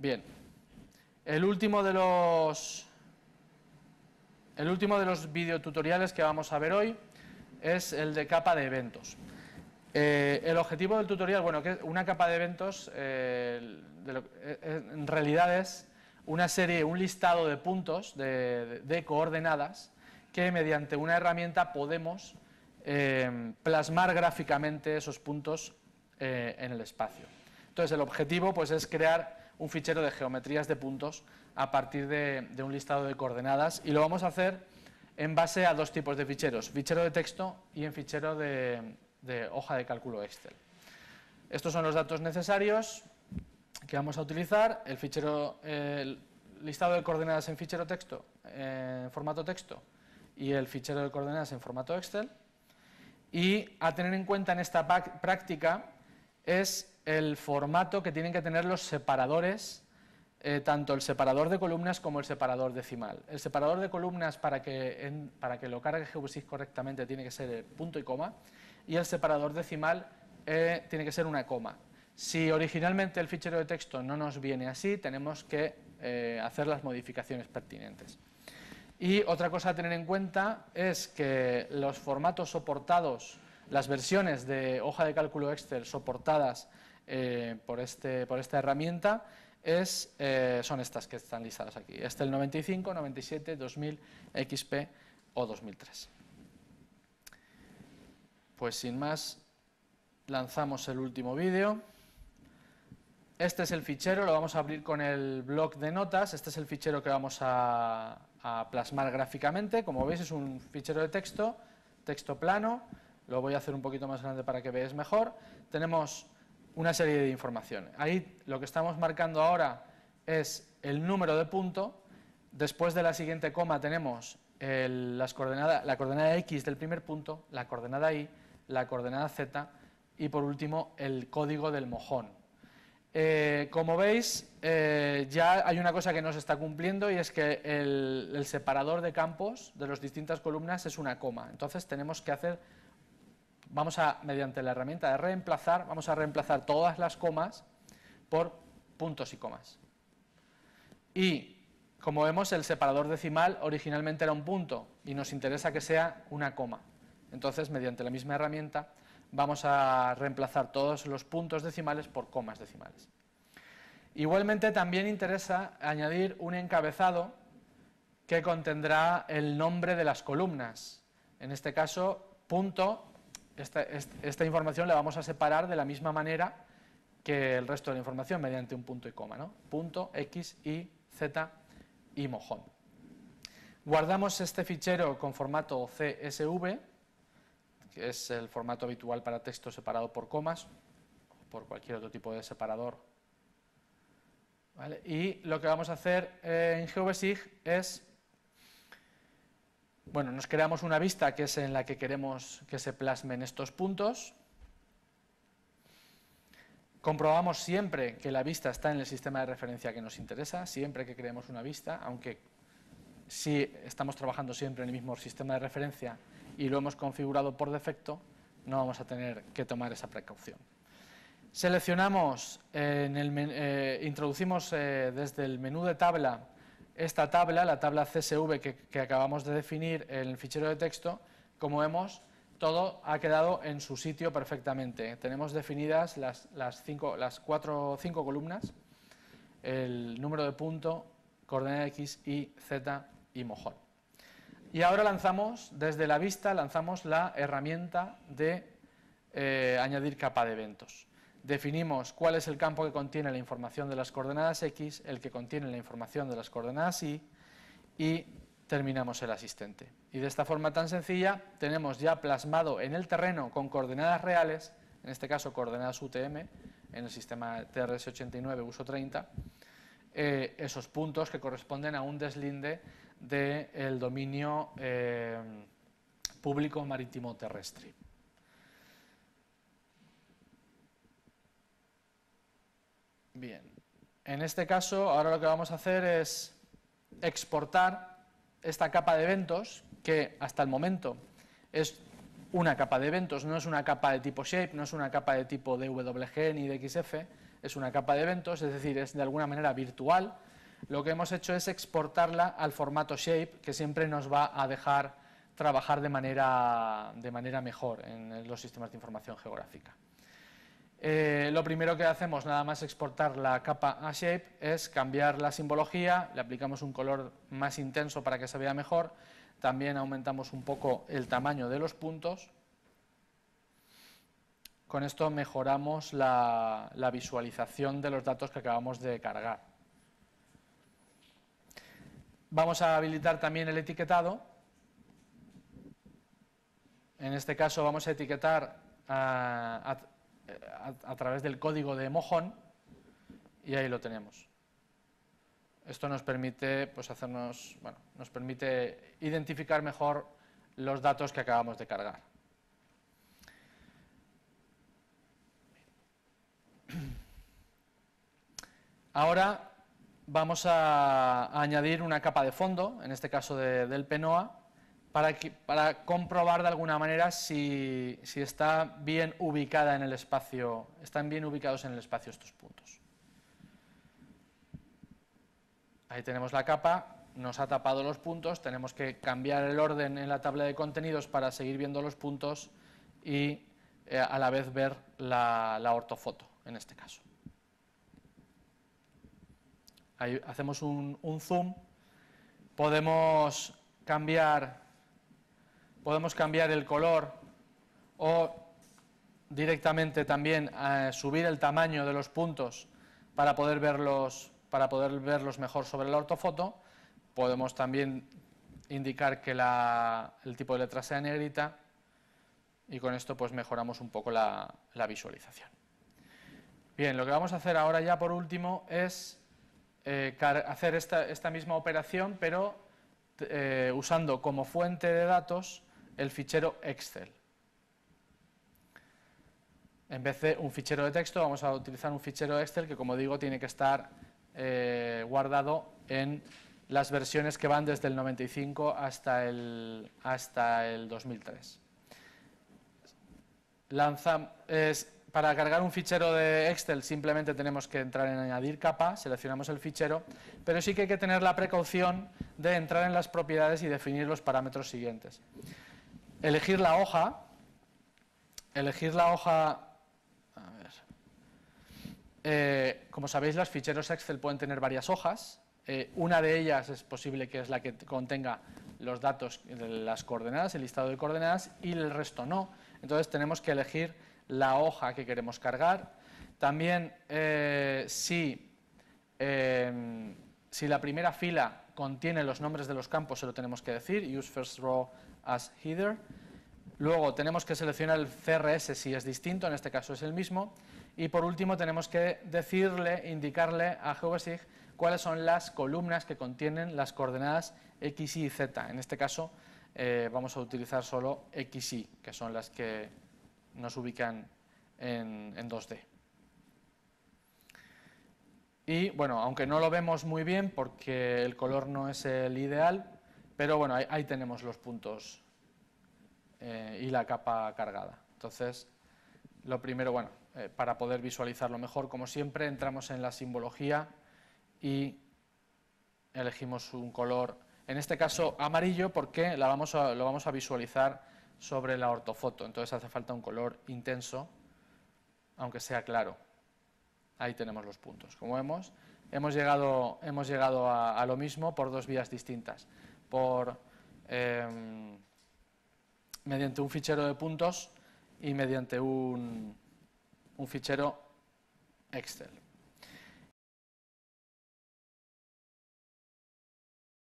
Bien. El último de los el último de los videotutoriales que vamos a ver hoy es el de capa de eventos. Eh, el objetivo del tutorial, bueno, que una capa de eventos eh, eh, en realidad es una serie, un listado de puntos, de, coordenadas, que mediante una herramienta podemos plasmar gráficamente esos puntos en el espacio. Entonces el objetivo pues, es crear un fichero de geometrías de puntos a partir de, un listado de coordenadas y lo vamos a hacer en base a dos tipos de ficheros, fichero de texto y en fichero de, hoja de cálculo Excel. Estos son los datos necesarios que vamos a utilizar, el fichero, el listado de coordenadas en fichero texto, en formato texto y el fichero de coordenadas en formato Excel. Y a tener en cuenta en esta práctica es el formato que tienen que tener los separadores, eh, tanto el separador de columnas como el separador decimal. El separador de columnas, para que, para que lo cargue GeoBSIS correctamente, tiene que ser eh, punto y coma, y el separador decimal eh, tiene que ser una coma. Si originalmente el fichero de texto no nos viene así, tenemos que hacer las modificaciones pertinentes. Y otra cosa a tener en cuenta es que los formatos soportados, las versiones de hoja de cálculo Excel soportadas eh, este, por, esta herramienta eh, son estas que están listadas aquí. Este el 95, 97, 2000, XP o 2003. Pues sin más, lanzamos el último vídeo. Este es el fichero, lo vamos a abrir con el blog de notas. Este es el fichero que vamos a, a plasmar gráficamente. Como veis es un fichero de texto, texto plano. Lo voy a hacer un poquito más grande para que veáis mejor. Tenemos una serie de información. Ahí lo que estamos marcando ahora es el número de punto, después de la siguiente coma tenemos las coordenadas, la coordenada x del primer punto, la coordenada y, la coordenada z y por último el código del mojón. Eh, como veis, eh, ya hay una cosa que no se está cumpliendo y es que el separador de campos de las distintas columnas es una coma. Entonces tenemos que hacer vamos a, mediante la herramienta de reemplazar, vamos a reemplazar todas las comas por puntos y comas. Y, como vemos, el separador decimal originalmente era un punto y nos interesa que sea una coma. Entonces, mediante la misma herramienta, vamos a reemplazar todos los puntos decimales por comas decimales. Igualmente, también interesa añadir un encabezado que contendrá el nombre de las columnas. En este caso, punto esta, información la vamos a separar de la misma manera que el resto de la información mediante un punto y coma, ¿no? Punto, X, Y, Z y mojón. Guardamos este fichero con formato CSV, que es el formato habitual para texto separado por comas, o por cualquier otro tipo de separador. Y lo que vamos a hacer eh, en GVSIG es bueno, nos creamos una vista que es en la que queremos que se plasmen estos puntos. Comprobamos siempre que la vista está en el sistema de referencia que nos interesa, siempre que creemos una vista, aunque si estamos trabajando siempre en el mismo sistema de referencia y lo hemos configurado por defecto, no vamos a tener que tomar esa precaución. Seleccionamos, en el, eh, introducimos eh, desde el menú de tabla esta tabla, la tabla CSV que, acabamos de definir en el fichero de texto, como vemos, todo ha quedado en su sitio perfectamente. Tenemos definidas las, cinco, cuatro cinco columnas, el número de punto, coordenada X, Y, Z y mojón. Y ahora lanzamos, desde la vista, lanzamos la herramienta de eh, añadir capa de eventos definimos cuál es el campo que contiene la información de las coordenadas X, el que contiene la información de las coordenadas Y y terminamos el asistente. Y de esta forma tan sencilla tenemos ya plasmado en el terreno con coordenadas reales, en este caso coordenadas UTM, en el sistema TRS-89 uso 30, esos puntos que corresponden a un deslinde del dominio eh, público marítimo terrestre. Bien, en este caso ahora lo que vamos a hacer es exportar esta capa de eventos que hasta el momento es una capa de eventos, no es una capa de tipo shape, no es una capa de tipo DWG ni DXF, es una capa de eventos, es decir, es de alguna manera virtual. Lo que hemos hecho es exportarla al formato shape, que siempre nos va a dejar trabajar de manera, de manera mejor en los sistemas de información geográfica. Eh, lo primero que hacemos nada más exportar la capa a shape es cambiar la simbología, le aplicamos un color más intenso para que se vea mejor, también aumentamos un poco el tamaño de los puntos. Con esto mejoramos la, visualización de los datos que acabamos de cargar. Vamos a habilitar también el etiquetado. En este caso vamos a etiquetar a a, través del código de mojón y ahí lo tenemos. Esto nos permite, pues, hacernos, bueno, nos permite identificar mejor los datos que acabamos de cargar. Ahora vamos a, añadir una capa de fondo, en este caso del PENOA para, comprobar de alguna manera si, está bien ubicada en el espacio, están bien ubicados en el espacio estos puntos. Ahí tenemos la capa, nos ha tapado los puntos, tenemos que cambiar el orden en la tabla de contenidos para seguir viendo los puntos y eh, a la vez ver la, ortofoto, en este caso. Ahí hacemos un zoom, podemos cambiar podemos cambiar el color o directamente también eh, subir el tamaño de los puntos para poder, verlos, para poder verlos mejor sobre la ortofoto. Podemos también indicar que el tipo de letra sea negrita y con esto pues mejoramos un poco la, visualización. Bien, lo que vamos a hacer ahora ya por último es eh, hacer esta, misma operación pero eh, usando como fuente de datos el fichero Excel. En vez de un fichero de texto, vamos a utilizar un fichero Excel que, como digo, tiene que estar eh, guardado en las versiones que van desde el 95 hasta el, hasta el 2003. para cargar un fichero de Excel simplemente tenemos que entrar en añadir capa, seleccionamos el fichero, pero sí que hay que tener la precaución de entrar en las propiedades y definir los parámetros siguientes elegir la hoja, elegir la hoja, eh, como sabéis los ficheros Excel pueden tener varias hojas, eh, una de ellas es posible que es la que contenga los datos, de las coordenadas, el listado de coordenadas y el resto no, entonces tenemos que elegir la hoja que queremos cargar, también eh, si, em, si la primera fila contiene los nombres de los campos se lo tenemos que decir, use first row, as header. Luego tenemos que seleccionar el CRS si es distinto, en este caso es el mismo. Y por último tenemos que decirle, indicarle a GeoSig cuáles son las columnas que contienen las coordenadas X, Y, Z. En este caso eh, vamos a utilizar solo X, Y, que son las que nos ubican en, en 2D. Y bueno, aunque no lo vemos muy bien porque el color no es el ideal, pero bueno, ahí, tenemos los puntos eh, y la capa cargada. Entonces, lo primero, bueno, eh, para poder visualizarlo mejor, como siempre, entramos en la simbología y elegimos un color, en este caso amarillo, porque lo vamos a visualizar sobre la ortofoto, entonces hace falta un color intenso, aunque sea claro. Ahí tenemos los puntos. Como vemos, hemos llegado, a lo mismo por dos vías distintas por, em, mediante un fichero de puntos y mediante un, un fichero Excel.